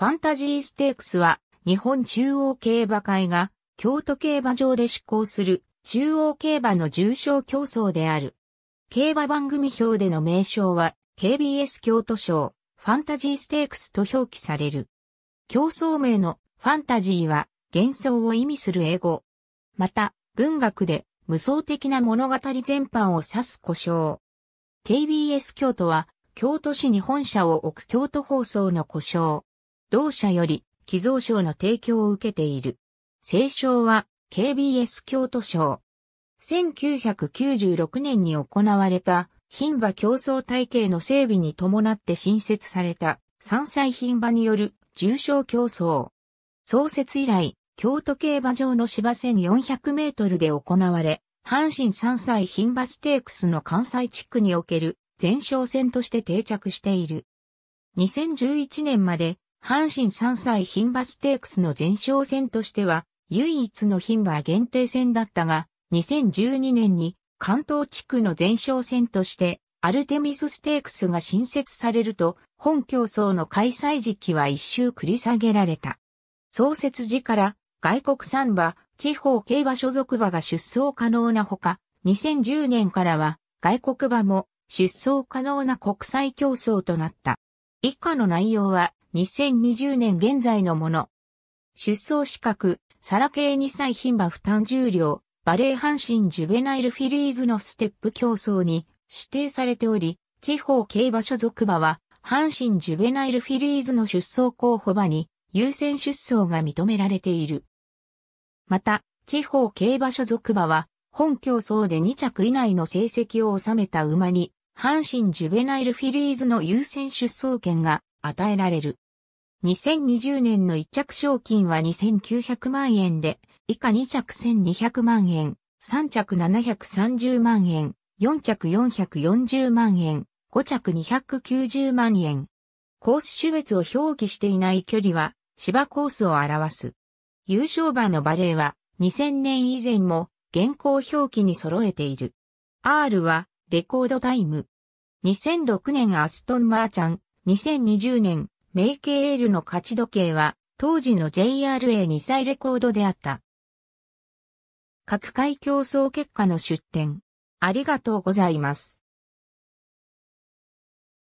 ファンタジーステークスは日本中央競馬会が京都競馬場で執行する中央競馬の重賞競争である。競馬番組表での名称は KBS 京都賞ファンタジーステークスと表記される。競争名のファンタジーは幻想を意味する英語。また文学で無双的な物語全般を指す故障。KBS 京都は京都市に本社を置く京都放送の故障。同社より寄贈賞の提供を受けている。聖賞は KBS 京都賞。1996年に行われた品馬競争体系の整備に伴って新設された山菜品馬による重賞競争。創設以来、京都競馬場の芝1400メートルで行われ、阪神山菜品馬ステークスの関西地区における前哨戦として定着している。2011年まで阪神3歳品馬ステークスの前哨戦としては、唯一の品馬限定戦だったが、2012年に関東地区の前哨戦として、アルテミスステークスが新設されると、本競争の開催時期は一周繰り下げられた。創設時から外国産馬、地方競馬所属馬が出走可能なほか、2010年からは外国馬も出走可能な国際競争となった。以下の内容は2020年現在のもの。出走資格、サラ系2歳牝馬負担重量、バレー阪神ジュベナイルフィリーズのステップ競争に指定されており、地方競馬所属馬は、阪神ジュベナイルフィリーズの出走候補馬に優先出走が認められている。また、地方競馬所属馬は、本競争で2着以内の成績を収めた馬に、阪神ジュベナイルフィリーズの優先出走権が与えられる。2020年の1着賞金は2900万円で、以下2着1200万円、3着730万円、4着440万円、5着290万円。コース種別を表記していない距離は芝コースを表す。優勝馬のバレーは2000年以前も現行表記に揃えている。R はレコードタイム。2006年アストンマーチャン、2020年メイケールの勝ち時計は、当時の JRA2 歳レコードであった。各界競争結果の出展。ありがとうございます。